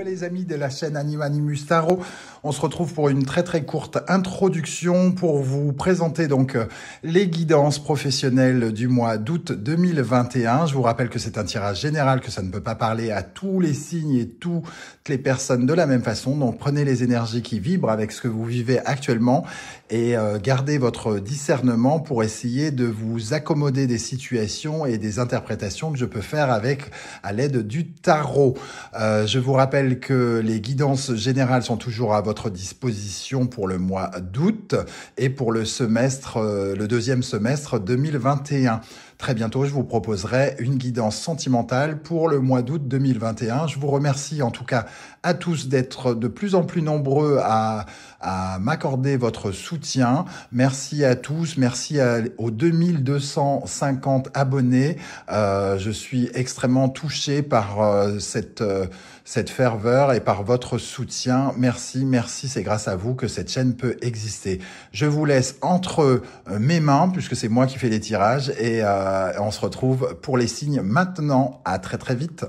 les amis de la chaîne Anima Tarot. On se retrouve pour une très très courte introduction pour vous présenter donc euh, les guidances professionnelles du mois d'août 2021. Je vous rappelle que c'est un tirage général, que ça ne peut pas parler à tous les signes et toutes les personnes de la même façon. Donc prenez les énergies qui vibrent avec ce que vous vivez actuellement et euh, gardez votre discernement pour essayer de vous accommoder des situations et des interprétations que je peux faire avec à l'aide du tarot. Euh, je vous rappelle que les guidances générales sont toujours à votre disposition pour le mois d'août et pour le semestre, euh, le deuxième semestre 2021. Très bientôt, je vous proposerai une guidance sentimentale pour le mois d'août 2021. Je vous remercie en tout cas à tous d'être de plus en plus nombreux à, m'accorder votre soutien. Merci à tous, merci aux 2250 abonnés. Euh, je suis extrêmement touché par euh, cette, cette ferveur et par votre soutien. Merci, merci, c'est grâce à vous que cette chaîne peut exister. Je vous laisse entre euh, mes mains, puisque c'est moi qui fais les tirages, et euh, on se retrouve pour les signes maintenant. À très très vite.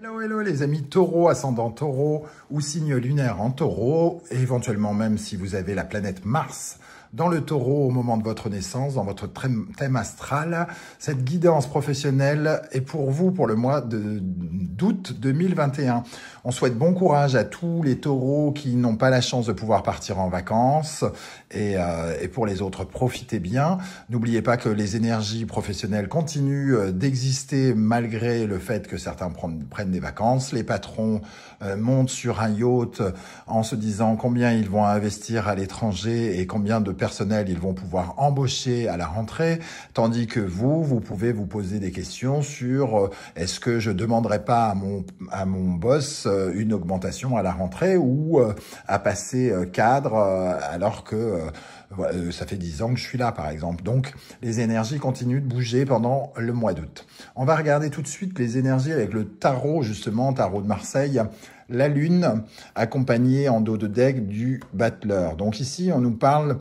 Hello, hello les amis, taureau, ascendant taureau ou signe lunaire en taureau, éventuellement même si vous avez la planète Mars dans le taureau au moment de votre naissance, dans votre thème astral. Cette guidance professionnelle est pour vous pour le mois d'août 2021. On souhaite bon courage à tous les taureaux qui n'ont pas la chance de pouvoir partir en vacances et, euh, et pour les autres, profitez bien. N'oubliez pas que les énergies professionnelles continuent euh, d'exister malgré le fait que certains prennent des vacances. Les patrons euh, montent sur un yacht en se disant combien ils vont investir à l'étranger et combien de personnel, ils vont pouvoir embaucher à la rentrée, tandis que vous, vous pouvez vous poser des questions sur euh, est-ce que je demanderai pas à mon, à mon boss euh, une augmentation à la rentrée ou euh, à passer cadre alors que ça fait 10 ans que je suis là, par exemple. Donc, les énergies continuent de bouger pendant le mois d'août. On va regarder tout de suite les énergies avec le tarot, justement, tarot de Marseille. La lune, accompagnée en dos de deck du battleur. Donc ici, on nous parle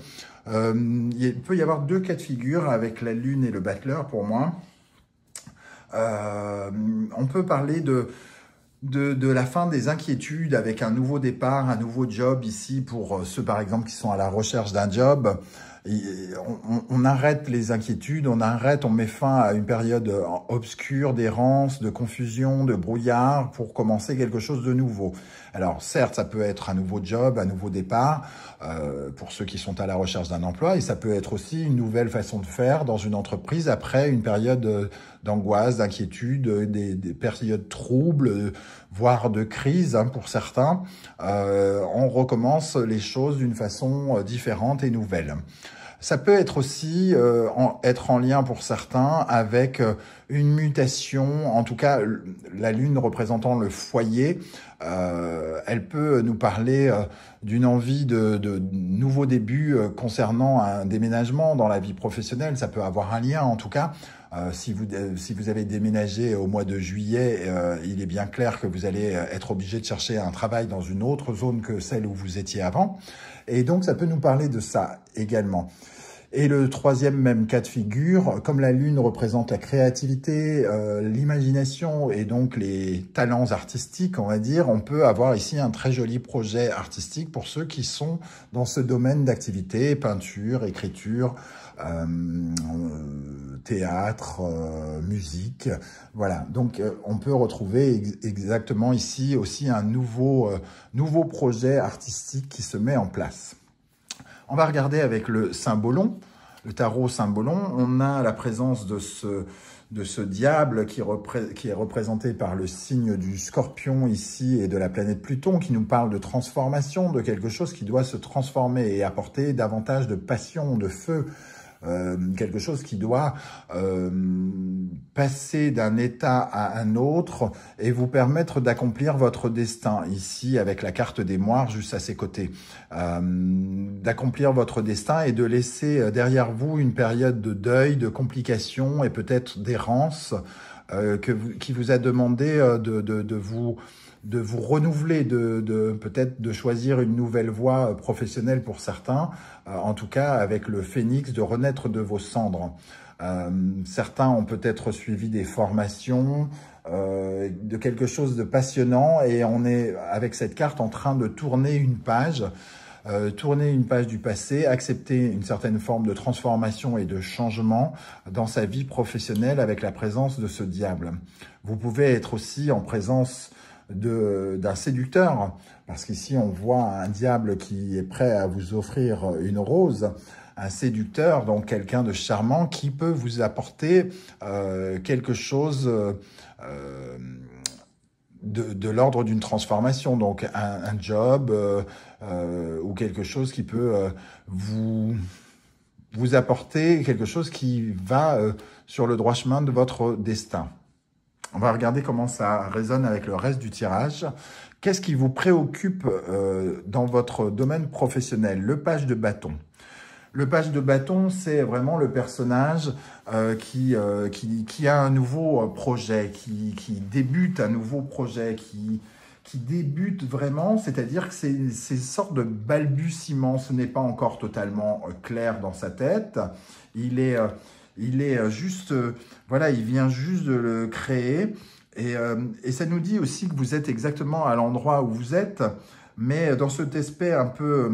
euh, il peut y avoir deux cas de figure avec la Lune et le battleur pour moi. Euh, on peut parler de, la fin des inquiétudes avec un nouveau départ, un nouveau job ici pour euh, ceux par exemple qui sont à la recherche d'un job on, on, arrête les inquiétudes, on arrête, on met fin à une période obscure d'errance, de confusion, de brouillard pour commencer quelque chose de nouveau. Alors certes, ça peut être un nouveau job, un nouveau départ euh, pour ceux qui sont à la recherche d'un emploi et ça peut être aussi une nouvelle façon de faire dans une entreprise après une période euh, d'angoisse, d'inquiétude, euh, des, périodes troubles, euh, voire de crise hein, pour certains, euh, on recommence les choses d'une façon différente et nouvelle. Ça peut être aussi être en lien pour certains avec une mutation, en tout cas la lune représentant le foyer, elle peut nous parler d'une envie de, de nouveaux débuts concernant un déménagement dans la vie professionnelle, ça peut avoir un lien en tout cas. Euh, si, vous, euh, si vous avez déménagé au mois de juillet, euh, il est bien clair que vous allez être obligé de chercher un travail dans une autre zone que celle où vous étiez avant. Et donc, ça peut nous parler de ça également. Et le troisième même cas de figure, comme la lune représente la créativité, euh, l'imagination et donc les talents artistiques, on va dire, on peut avoir ici un très joli projet artistique pour ceux qui sont dans ce domaine d'activité, peinture, écriture, euh, théâtre, euh, musique. Voilà, donc on peut retrouver exactement ici aussi un nouveau, nouveau projet artistique qui se met en place. On va regarder avec le symbolon, le tarot symbolon. On a la présence de ce, diable qui est représenté par le signe du scorpion ici et de la planète Pluton qui nous parle de transformation, de quelque chose qui doit se transformer et apporter davantage de passion, de feu, euh, quelque chose qui doit euh, passer d'un état à un autre et vous permettre d'accomplir votre destin, ici avec la carte des moires juste à ses côtés, euh, d'accomplir votre destin et de laisser derrière vous une période de deuil, de complications et peut-être d'errance que qui vous a demandé de, de vous de vous renouveler, de, de peut-être de choisir une nouvelle voie euh, professionnelle pour certains, euh, en tout cas avec le phénix, de renaître de vos cendres. Euh, certains ont peut-être suivi des formations, de quelque chose de passionnant et on est avec cette carte en train de tourner une page, tourner une page du passé, accepter une certaine forme de transformation et de changement dans sa vie professionnelle avec la présence de ce diable. Vous pouvez être aussi en présence d'un séducteur, parce qu'ici on voit un diable qui est prêt à vous offrir une rose, un séducteur, donc quelqu'un de charmant qui peut vous apporter euh, quelque chose euh, de, de l'ordre d'une transformation, donc un, job euh, ou quelque chose qui peut vous vous apporter quelque chose qui va sur le droit chemin de votre destin. On va regarder comment ça résonne avec le reste du tirage. Qu'est-ce qui vous préoccupe euh, dans votre domaine professionnel Le page de bâton. Le page de bâton, c'est vraiment le personnage euh, euh, qui, qui, a un nouveau projet, qui, débute un nouveau projet, qui, qui débute vraiment, c'est-à-dire que c'est une sorte de balbutiement, ce n'est pas encore totalement clair dans sa tête. Il est, il est euh, juste, euh, voilà, il vient juste de le créer. Euh, et, ça nous dit aussi que vous êtes exactement à l'endroit où vous êtes, mais dans cet aspect un peu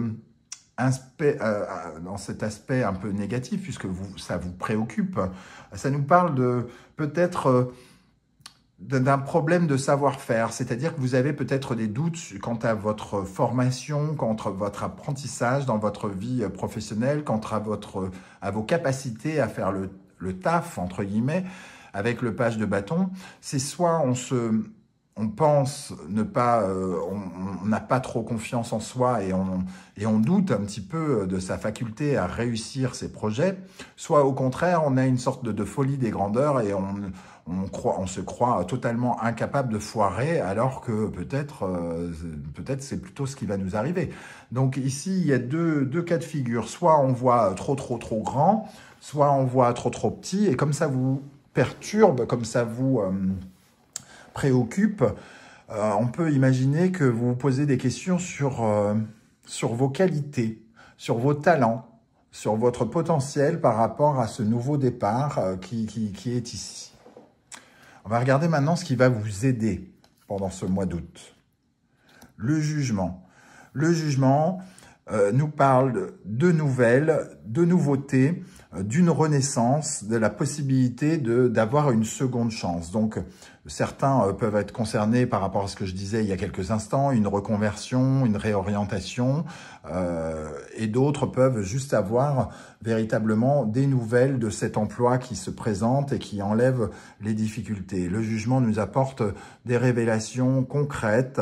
cet aspect un peu négatif, puisque vous, ça vous préoccupe, ça nous parle de peut-être d'un problème de savoir-faire, c'est-à-dire que vous avez peut-être des doutes quant à votre formation, quant à votre apprentissage dans votre vie euh, professionnelle, quant à, votre, à vos capacités à faire le, taf, entre guillemets, avec le page de bâton. C'est soit on se... On pense ne pas, euh, on n'a pas trop confiance en soi et on, et on doute un petit peu euh, de sa faculté à réussir ses projets. Soit au contraire, on a une sorte de folie des grandeurs et on, on, croit, on se croit totalement incapable de foirer alors que peut-être euh, peut-être c'est plutôt ce qui va nous arriver. Donc ici, il y a deux, cas de figure. Soit on voit trop trop trop grand, soit on voit trop trop petit, et comme ça vous perturbe, comme ça vous euh, préoccupe, euh, on peut imaginer que vous vous posez des questions sur, sur vos qualités, sur vos talents, sur votre potentiel par rapport à ce nouveau départ qui, qui est ici. On va regarder maintenant ce qui va vous aider pendant ce mois d'août. Le jugement. Le jugement euh, nous parle de nouvelles, de nouveautés, euh, d'une renaissance, de la possibilité d'avoir une seconde chance. Donc, certains euh, peuvent être concernés par rapport à ce que je disais il y a quelques instants, une reconversion, une réorientation, euh, et d'autres peuvent juste avoir véritablement des nouvelles de cet emploi qui se présente et qui enlève les difficultés. Le jugement nous apporte des révélations concrètes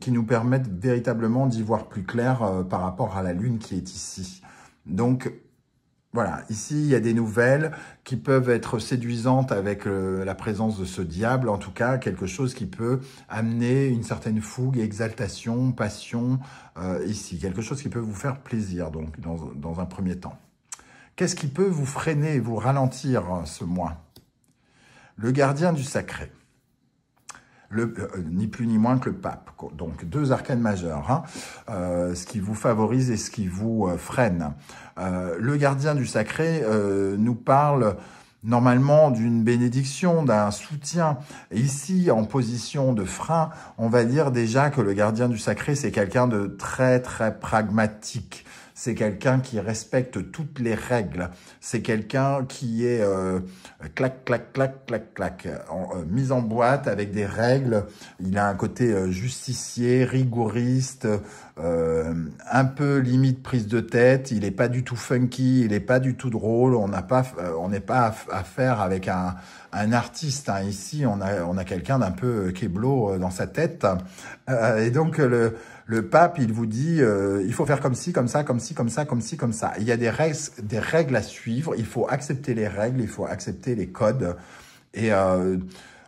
qui nous permettent véritablement d'y voir plus clair par rapport à la lune qui est ici. Donc, voilà, ici, il y a des nouvelles qui peuvent être séduisantes avec euh, la présence de ce diable, en tout cas, quelque chose qui peut amener une certaine fougue, exaltation, passion, euh, ici, quelque chose qui peut vous faire plaisir, donc, dans, un premier temps. Qu'est-ce qui peut vous freiner, vous ralentir hein, ce mois Le gardien du sacré. Euh, ni plus ni moins que le pape. Donc deux arcanes majeures, hein. euh, ce qui vous favorise et ce qui vous euh, freine. le gardien du sacré nous parle normalement d'une bénédiction, d'un soutien. ici, en position de frein, on va dire déjà que le gardien du sacré, c'est quelqu'un de très très pragmatique c'est quelqu'un qui respecte toutes les règles, c'est quelqu'un qui est euh, clac, clac, clac, clac, clac, en, euh, mis en boîte avec des règles, il a un côté euh, justicier, rigouriste, un peu limite prise de tête, il n'est pas du tout funky, il n'est pas du tout drôle, on pas, on n'est pas à, faire avec un, artiste, hein. ici on a, on a quelqu'un d'un peu keblo dans sa tête, et donc le, le pape il vous dit il faut faire comme ci, comme ça, comme ci, comme ça, comme ci, comme ça. Il y a des règles, à suivre. Il faut accepter les règles, il faut accepter les codes. Et euh,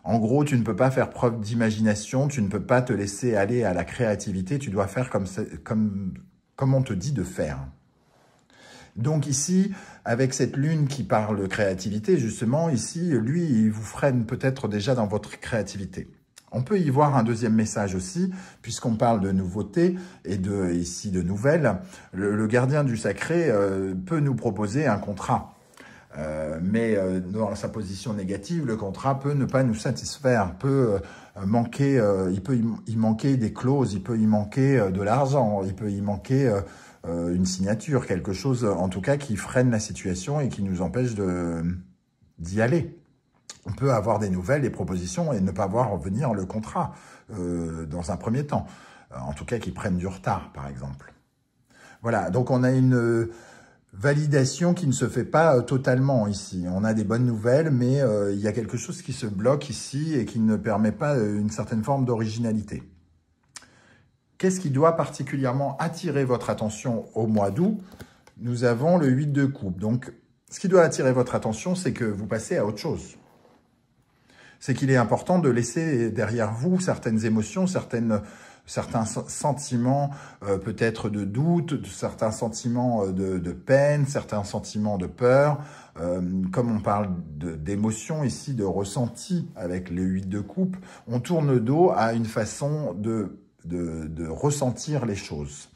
en gros, tu ne peux pas faire preuve d'imagination, tu ne peux pas te laisser aller à la créativité, tu dois faire comme, comme, comme on te dit de faire. Donc ici, avec cette lune qui parle de créativité, justement, ici, lui, il vous freine peut-être déjà dans votre créativité. On peut y voir un deuxième message aussi, puisqu'on parle de nouveautés et de, ici de nouvelles. Le, gardien du sacré euh, peut nous proposer un contrat. Euh, mais euh, dans sa position négative, le contrat peut ne pas nous satisfaire, peut manquer, il peut y manquer des clauses, il peut y manquer de l'argent, il peut y manquer une signature, quelque chose en tout cas qui freine la situation et qui nous empêche d'y aller on peut avoir des nouvelles, des propositions et ne pas voir venir le contrat euh, dans un premier temps. Euh, en tout cas, qu'ils prennent du retard, par exemple. Voilà, donc on a une euh, validation qui ne se fait pas totalement ici. On a des bonnes nouvelles, mais il y a quelque chose qui se bloque ici et qui ne permet pas une certaine forme d'originalité. Qu'est-ce qui doit particulièrement attirer votre attention au mois d'août Nous avons le 8 de coupe. Donc, ce qui doit attirer votre attention, c'est que vous passez à autre chose c'est qu'il est important de laisser derrière vous certaines émotions, certaines certains sentiments euh, peut-être de doute, certains sentiments euh, de, peine, certains sentiments de peur. Euh, comme on parle d'émotions ici, de ressenti avec les huit de coupe, on tourne le dos à une façon de, de, ressentir les choses.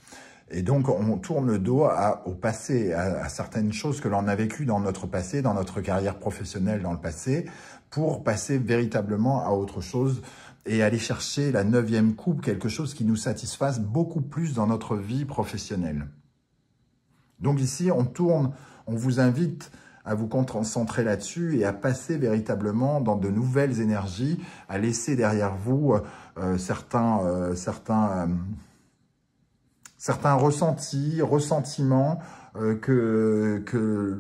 Et donc, on tourne le dos au passé, à, à certaines choses que l'on a vécues dans notre passé, dans notre carrière professionnelle dans le passé pour passer véritablement à autre chose et aller chercher la neuvième coupe, quelque chose qui nous satisfasse beaucoup plus dans notre vie professionnelle. Donc ici, on tourne, on vous invite à vous concentrer là-dessus et à passer véritablement dans de nouvelles énergies, à laisser derrière vous euh, certains, euh, certains, euh, certains ressentis, ressentiments que, que,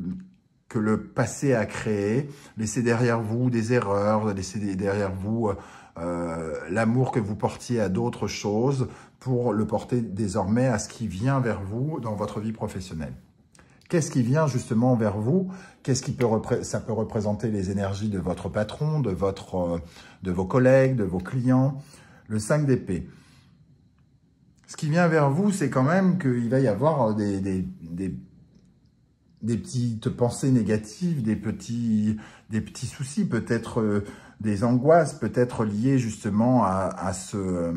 que le passé a créé. Laissez derrière vous des erreurs, laissez derrière vous euh, euh, l'amour que vous portiez à d'autres choses pour le porter désormais à ce qui vient vers vous dans votre vie professionnelle. Qu'est-ce qui vient justement vers vous Qu'est-ce qui peut ça peut représenter les énergies de votre patron, de votre, euh, de vos collègues, de vos clients Le 5 d'épée. Ce qui vient vers vous, c'est quand même qu'il va y avoir des des petites pensées négatives, des petits, des petits soucis, peut-être euh, des angoisses, peut-être liées justement à, à ce, euh,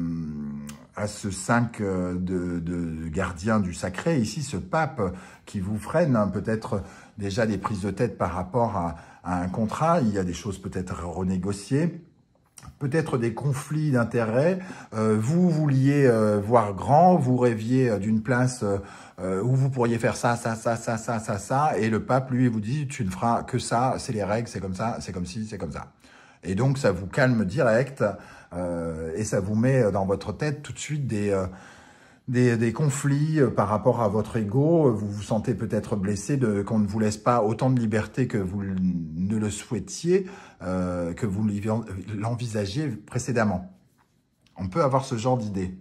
à ce 5 euh, de, de, gardien du sacré, ici ce pape qui vous freine, hein, peut-être déjà des prises de tête par rapport à, à un contrat, il y a des choses peut-être renégociées, peut-être des conflits d'intérêts. Euh, vous vouliez euh, voir grand, vous rêviez euh, d'une place où vous pourriez faire ça, ça, ça, ça, ça, ça, ça, et le pape, lui, vous dit, tu ne feras que ça, c'est les règles, c'est comme ça, c'est comme ci, c'est comme ça. Et donc, ça vous calme direct et ça vous met dans votre tête tout de suite des des, conflits euh, par rapport à votre ego. Euh, vous vous sentez peut-être blessé de qu'on ne vous laisse pas autant de liberté que vous ne le souhaitiez, euh, que vous l'envisagez précédemment. On peut avoir ce genre d'idée.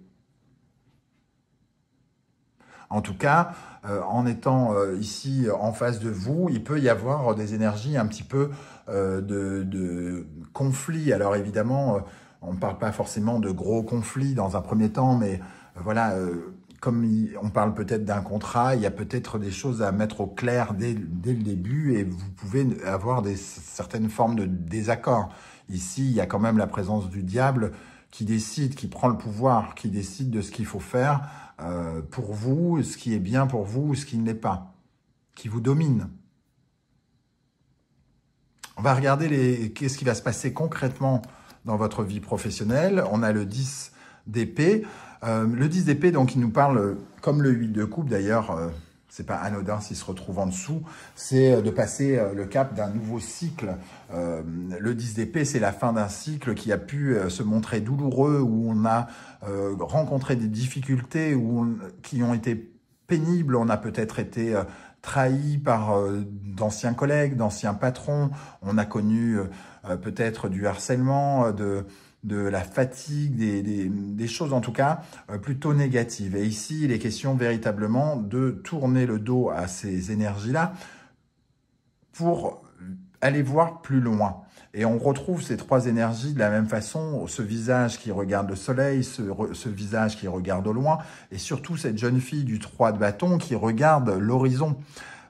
En tout cas, en étant ici en face de vous, il peut y avoir des énergies un petit peu de, de, conflit. Alors évidemment, on ne parle pas forcément de gros conflits dans un premier temps, mais voilà, euh, comme on parle peut-être d'un contrat, il y a peut-être des choses à mettre au clair dès, le début et vous pouvez avoir des, certaines formes de désaccord. Ici, il y a quand même la présence du diable qui décide, qui prend le pouvoir, qui décide de ce qu'il faut faire euh, pour vous, ce qui est bien pour vous, ce qui ne l'est pas, qui vous domine. On va regarder qu'est-ce qui va se passer concrètement dans votre vie professionnelle. On a le 10 d'épée. Euh, le 10 d'épée, donc, il nous parle, comme le 8 de coupe d'ailleurs, euh, c'est pas anodin s'il se retrouve en dessous, c'est euh, de passer le cap d'un nouveau cycle. le 10 d'épée, c'est la fin d'un cycle qui a pu se montrer douloureux, où on a rencontré des difficultés qui ont été pénibles, on a peut-être été trahi par d'anciens collègues, d'anciens patrons, on a connu peut-être du harcèlement, de de la fatigue, des, choses en tout cas euh, plutôt négatives. Et ici, il est question véritablement de tourner le dos à ces énergies-là pour aller voir plus loin. Et on retrouve ces trois énergies de la même façon, ce visage qui regarde le soleil, ce, visage qui regarde au loin, et surtout cette jeune fille du trois de bâton qui regarde l'horizon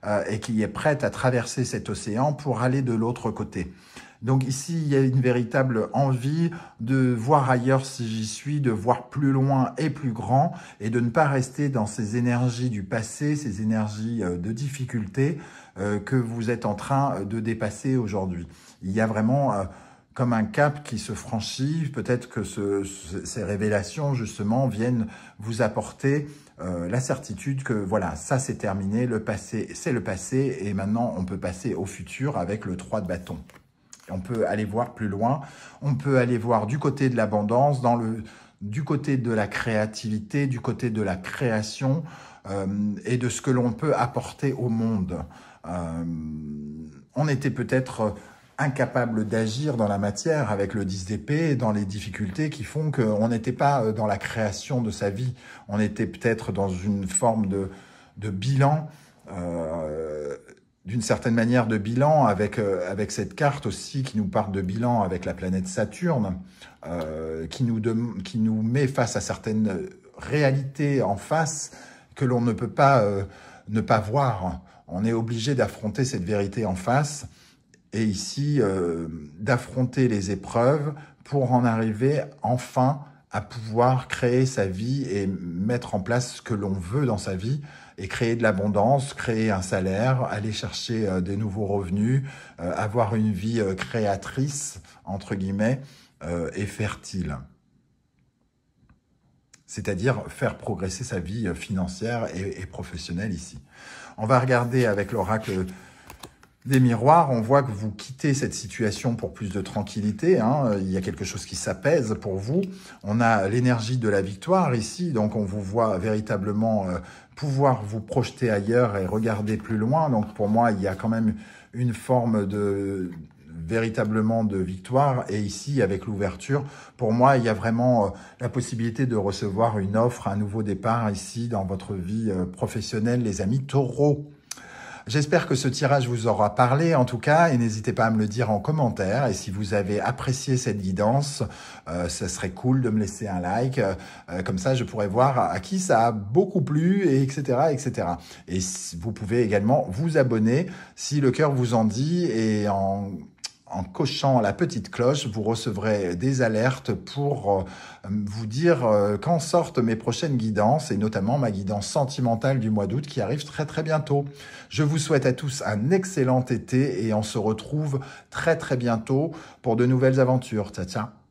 euh, et qui est prête à traverser cet océan pour aller de l'autre côté. Donc ici, il y a une véritable envie de voir ailleurs si j'y suis, de voir plus loin et plus grand, et de ne pas rester dans ces énergies du passé, ces énergies euh, de difficulté euh, que vous êtes en train euh, de dépasser aujourd'hui. Il y a vraiment... comme un cap qui se franchit. Peut-être que ces révélations, justement, viennent vous apporter la certitude que, voilà, ça c'est terminé, le passé, c'est le passé, et maintenant on peut passer au futur avec le 3 de bâton. On peut aller voir plus loin, on peut aller voir du côté de l'abondance, dans le du côté de la créativité, du côté de la création euh, et de ce que l'on peut apporter au monde. Euh, on était peut-être incapable d'agir dans la matière avec le 10 d'épée, dans les difficultés qui font qu'on n'était pas euh, dans la création de sa vie. On était peut-être dans une forme de, bilan d'une certaine manière de bilan avec, euh, avec cette carte aussi qui nous parle de bilan avec la planète Saturne, euh, qui, nous met face à certaines réalités en face que l'on ne peut pas euh, ne pas voir. On est obligé d'affronter cette vérité en face et ici d'affronter les épreuves pour en arriver enfin à pouvoir créer sa vie et mettre en place ce que l'on veut dans sa vie et créer de l'abondance, créer un salaire, aller chercher euh, des nouveaux revenus, euh, avoir une vie euh, créatrice, entre guillemets, et fertile c'est-à-dire faire progresser sa vie financière et, professionnelle ici. On va regarder avec l'oracle des miroirs, on voit que vous quittez cette situation pour plus de tranquillité. Hein. Il y a quelque chose qui s'apaise pour vous. On a l'énergie de la victoire ici, donc on vous voit véritablement euh, pouvoir vous projeter ailleurs et regarder plus loin. Donc pour moi, il y a quand même une forme de véritablement de victoire. Et ici, avec l'ouverture, pour moi, il y a vraiment euh, la possibilité de recevoir une offre, un nouveau départ ici dans votre vie euh, professionnelle, les amis taureaux. J'espère que ce tirage vous aura parlé en tout cas et n'hésitez pas à me le dire en commentaire. Et si vous avez apprécié cette guidance, euh, ça serait cool de me laisser un like. Euh, euh, comme ça, je pourrais voir à qui ça a beaucoup plu, et etc. etc. Et vous pouvez également vous abonner si le cœur vous en dit et en en cochant la petite cloche, vous recevrez des alertes pour euh, vous dire euh, quand sortent mes prochaines guidances et notamment ma guidance sentimentale du mois d'août qui arrive très très bientôt. Je vous souhaite à tous un excellent été et on se retrouve très très bientôt pour de nouvelles aventures. Ciao